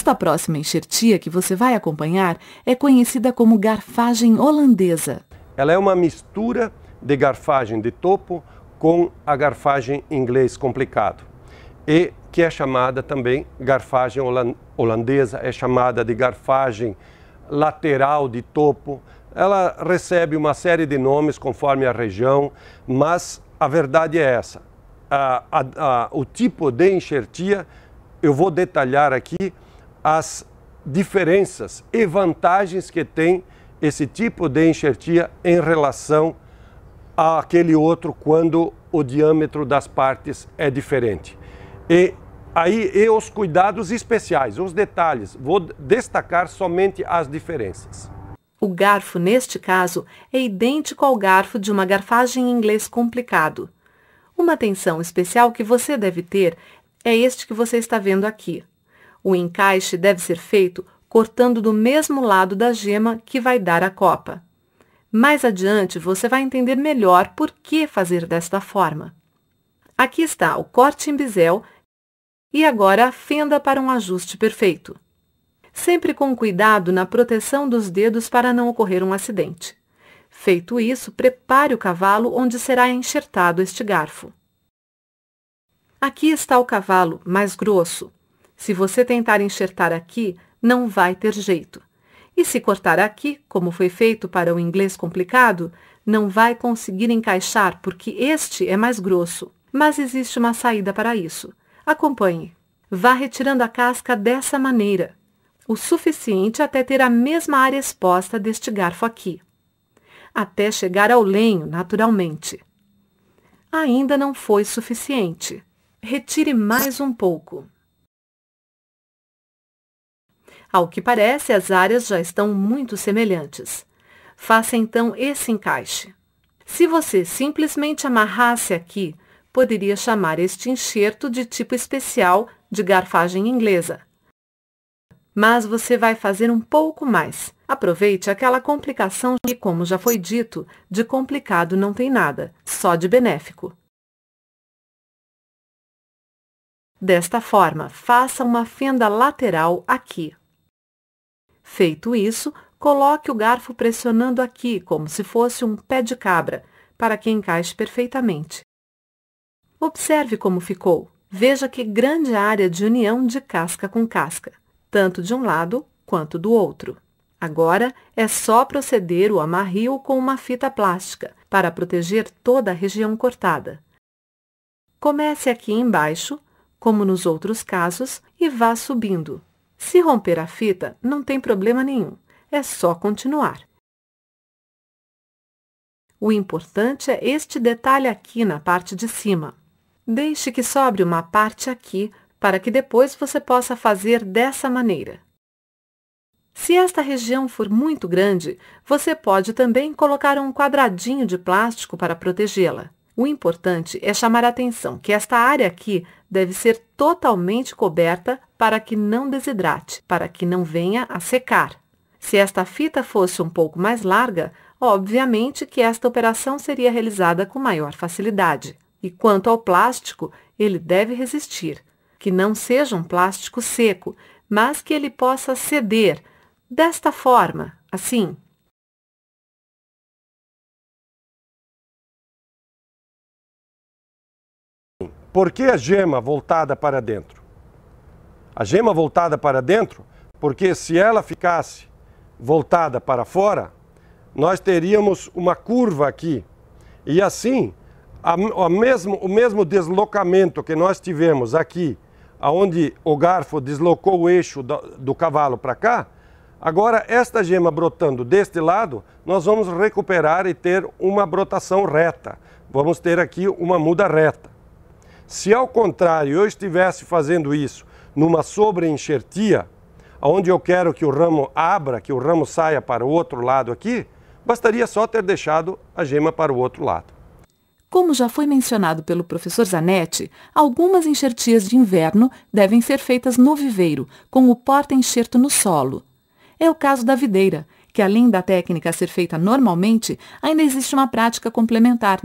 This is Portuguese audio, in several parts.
Esta próxima enxertia que você vai acompanhar é conhecida como garfagem holandesa. Ela é uma mistura de garfagem de topo com a garfagem inglês complicado e que é chamada também garfagem holandesa, é chamada de garfagem lateral de topo. Ela recebe uma série de nomes conforme a região, mas a verdade é essa. A, a, a, o tipo de enxertia eu vou detalhar aqui as diferenças e vantagens que tem esse tipo de enxertia em relação àquele outro quando o diâmetro das partes é diferente. E aí e os cuidados especiais, os detalhes, vou destacar somente as diferenças. O garfo, neste caso, é idêntico ao garfo de uma garfagem em inglês complicado. Uma atenção especial que você deve ter é este que você está vendo aqui. O encaixe deve ser feito cortando do mesmo lado da gema que vai dar a copa. Mais adiante, você vai entender melhor por que fazer desta forma. Aqui está o corte em bisel e agora a fenda para um ajuste perfeito. Sempre com cuidado na proteção dos dedos para não ocorrer um acidente. Feito isso, prepare o cavalo onde será enxertado este garfo. Aqui está o cavalo mais grosso, se você tentar enxertar aqui, não vai ter jeito. E se cortar aqui, como foi feito para o inglês complicado, não vai conseguir encaixar porque este é mais grosso. Mas existe uma saída para isso. Acompanhe. Vá retirando a casca dessa maneira, o suficiente até ter a mesma área exposta deste garfo aqui, até chegar ao lenho naturalmente. Ainda não foi suficiente. Retire mais um pouco. Ao que parece, as áreas já estão muito semelhantes. Faça então esse encaixe. Se você simplesmente amarrasse aqui, poderia chamar este enxerto de tipo especial de garfagem inglesa. Mas você vai fazer um pouco mais. Aproveite aquela complicação e, como já foi dito, de complicado não tem nada, só de benéfico. Desta forma, faça uma fenda lateral aqui. Feito isso, coloque o garfo pressionando aqui, como se fosse um pé de cabra, para que encaixe perfeitamente. Observe como ficou. Veja que grande área de união de casca com casca, tanto de um lado quanto do outro. Agora, é só proceder o amarrio com uma fita plástica, para proteger toda a região cortada. Comece aqui embaixo, como nos outros casos, e vá subindo. Se romper a fita, não tem problema nenhum, é só continuar. O importante é este detalhe aqui na parte de cima. Deixe que sobre uma parte aqui, para que depois você possa fazer dessa maneira. Se esta região for muito grande, você pode também colocar um quadradinho de plástico para protegê-la. O importante é chamar a atenção que esta área aqui deve ser totalmente coberta para que não desidrate, para que não venha a secar. Se esta fita fosse um pouco mais larga, obviamente que esta operação seria realizada com maior facilidade. E quanto ao plástico, ele deve resistir. Que não seja um plástico seco, mas que ele possa ceder, desta forma, assim. Por que a gema voltada para dentro? a gema voltada para dentro, porque se ela ficasse voltada para fora, nós teríamos uma curva aqui. E assim, a, a mesmo, o mesmo deslocamento que nós tivemos aqui, onde o garfo deslocou o eixo do, do cavalo para cá, agora esta gema brotando deste lado, nós vamos recuperar e ter uma brotação reta. Vamos ter aqui uma muda reta. Se ao contrário eu estivesse fazendo isso numa sobreenxertia, onde eu quero que o ramo abra, que o ramo saia para o outro lado aqui, bastaria só ter deixado a gema para o outro lado. Como já foi mencionado pelo professor Zanetti, algumas enxertias de inverno devem ser feitas no viveiro, com o porta-enxerto no solo. É o caso da videira, que além da técnica ser feita normalmente, ainda existe uma prática complementar,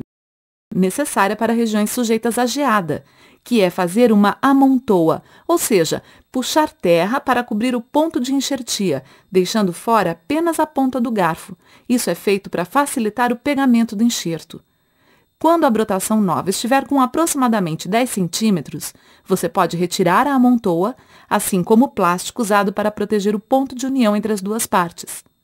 necessária para regiões sujeitas à geada, que é fazer uma amontoa, ou seja, puxar terra para cobrir o ponto de enxertia, deixando fora apenas a ponta do garfo. Isso é feito para facilitar o pegamento do enxerto. Quando a brotação nova estiver com aproximadamente 10 centímetros, você pode retirar a amontoa, assim como o plástico usado para proteger o ponto de união entre as duas partes.